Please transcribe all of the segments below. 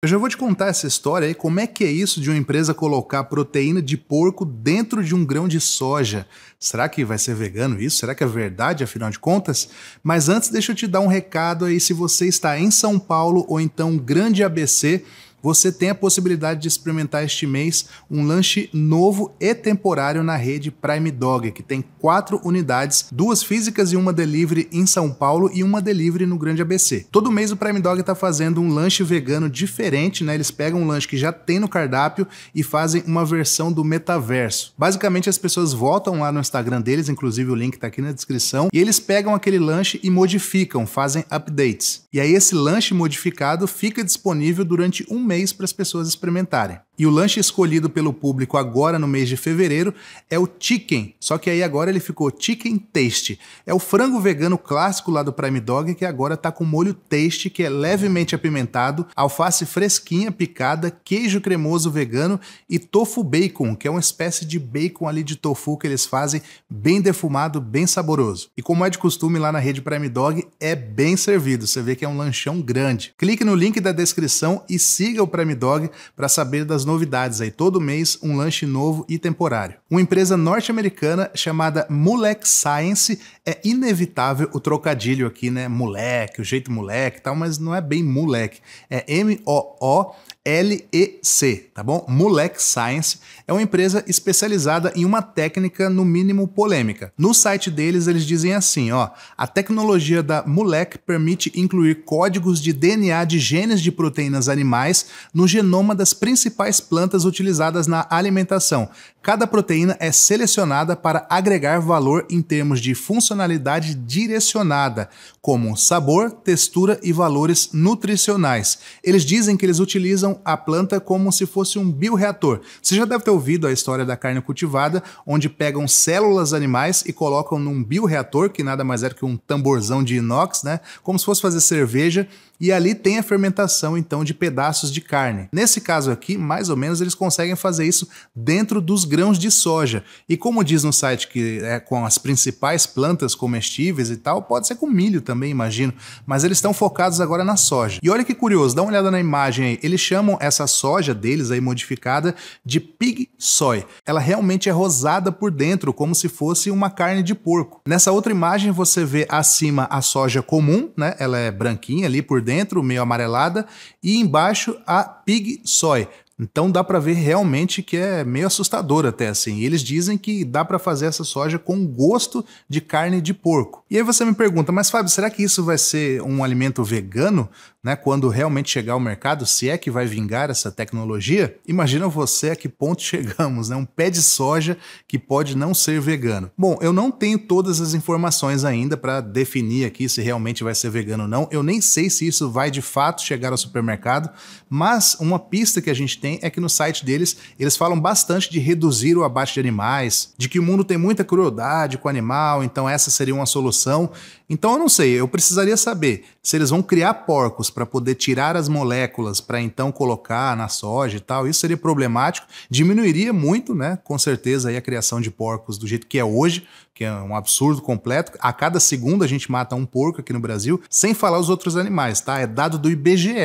Eu já vou te contar essa história aí, como é que é isso de uma empresa colocar proteína de porco dentro de um grão de soja. Será que vai ser vegano isso? Será que é verdade, afinal de contas? Mas antes, deixa eu te dar um recado aí se você está em São Paulo ou então Grande ABC você tem a possibilidade de experimentar este mês um lanche novo e temporário na rede Prime Dog, que tem quatro unidades, duas físicas e uma delivery em São Paulo e uma delivery no Grande ABC. Todo mês o Prime Dog está fazendo um lanche vegano diferente, né? Eles pegam um lanche que já tem no cardápio e fazem uma versão do metaverso. Basicamente as pessoas votam lá no Instagram deles, inclusive o link está aqui na descrição, e eles pegam aquele lanche e modificam, fazem updates. E aí esse lanche modificado fica disponível durante um mês para as pessoas experimentarem. E o lanche escolhido pelo público agora no mês de fevereiro é o chicken, só que aí agora ele ficou chicken taste. É o frango vegano clássico lá do Prime Dog que agora tá com molho taste que é levemente apimentado, alface fresquinha picada, queijo cremoso vegano e tofu bacon, que é uma espécie de bacon ali de tofu que eles fazem bem defumado, bem saboroso. E como é de costume lá na rede Prime Dog, é bem servido. Você vê que é um lanchão grande. Clique no link da descrição e siga siga o Prime Dog para saber das novidades aí. Todo mês, um lanche novo e temporário. Uma empresa norte-americana chamada Mulek Science é inevitável o trocadilho aqui, né? Moleque, o jeito moleque e tal, mas não é bem moleque. É M-O-O LEC, tá bom? Molex Science é uma empresa especializada em uma técnica no mínimo polêmica. No site deles eles dizem assim, ó: "A tecnologia da Molex permite incluir códigos de DNA de genes de proteínas animais no genoma das principais plantas utilizadas na alimentação. Cada proteína é selecionada para agregar valor em termos de funcionalidade direcionada, como sabor, textura e valores nutricionais. Eles dizem que eles utilizam a planta como se fosse um bioreator. Você já deve ter ouvido a história da carne cultivada, onde pegam células animais e colocam num bioreator, que nada mais é que um tamborzão de inox, né? Como se fosse fazer cerveja e ali tem a fermentação então de pedaços de carne. Nesse caso aqui, mais ou menos eles conseguem fazer isso dentro dos grãos de soja. E como diz no site que é com as principais plantas comestíveis e tal, pode ser com milho também, imagino, mas eles estão focados agora na soja. E olha que curioso, dá uma olhada na imagem aí. Eles chamam essa soja deles aí modificada de pig soy. Ela realmente é rosada por dentro, como se fosse uma carne de porco. Nessa outra imagem você vê acima a soja comum, né? Ela é branquinha ali por dentro, meio amarelada, e embaixo a Pig Soy. Então dá para ver realmente que é meio assustador até assim. Eles dizem que dá para fazer essa soja com gosto de carne de porco. E aí você me pergunta, mas Fábio, será que isso vai ser um alimento vegano? né, quando realmente chegar ao mercado, se é que vai vingar essa tecnologia, imagina você a que ponto chegamos, né? Um pé de soja que pode não ser vegano. Bom, eu não tenho todas as informações ainda para definir aqui se realmente vai ser vegano ou não. Eu nem sei se isso vai de fato chegar ao supermercado, mas uma pista que a gente tem é que no site deles eles falam bastante de reduzir o abate de animais, de que o mundo tem muita crueldade com o animal, então essa seria uma solução. Então eu não sei, eu precisaria saber se eles vão criar porcos para poder tirar as moléculas para então colocar na soja e tal, isso seria problemático, diminuiria muito, né? Com certeza aí a criação de porcos do jeito que é hoje, que é um absurdo completo. A cada segundo a gente mata um porco aqui no Brasil, sem falar os outros animais, tá? É dado do IBGE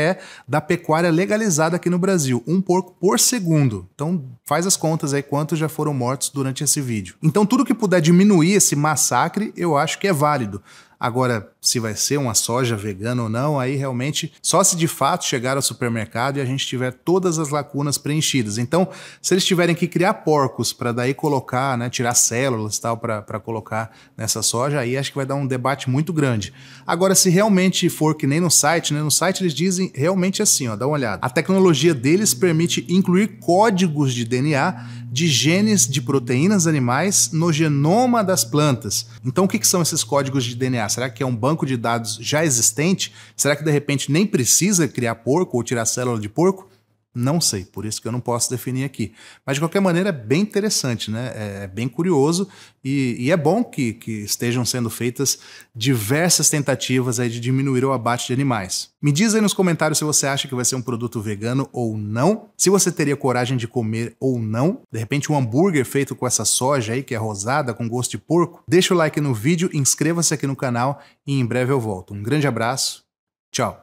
da pecuária legalizada aqui no Brasil, um porco por segundo. Então faz as contas aí quantos já foram mortos durante esse vídeo. Então tudo que puder diminuir esse massacre, eu acho que é válido. Agora, se vai ser uma soja vegana ou não, aí realmente só se de fato chegar ao supermercado e a gente tiver todas as lacunas preenchidas. Então, se eles tiverem que criar porcos para daí colocar, né, tirar células tal para colocar nessa soja, aí acho que vai dar um debate muito grande. Agora, se realmente for que nem no site, né, no site eles dizem realmente assim, ó, dá uma olhada. A tecnologia deles permite incluir códigos de DNA de genes de proteínas animais no genoma das plantas. Então, o que, que são esses códigos de DNA? Será que é um banco de dados já existente? Será que de repente nem precisa criar porco ou tirar célula de porco? Não sei, por isso que eu não posso definir aqui. Mas, de qualquer maneira, é bem interessante, né? é, é bem curioso e, e é bom que, que, estejam sendo feitas diversas tentativas de diminuir o abate de animais. Me diz aí nos comentários se você acha que vai ser um produto vegano ou não, se você teria coragem de comer ou não. De repente, um hambúrguer feito com essa soja aí, que é rosada, com gosto de porco. Deixa o like no vídeo, inscreva-se aqui no canal e em breve eu volto. Um grande abraço, tchau!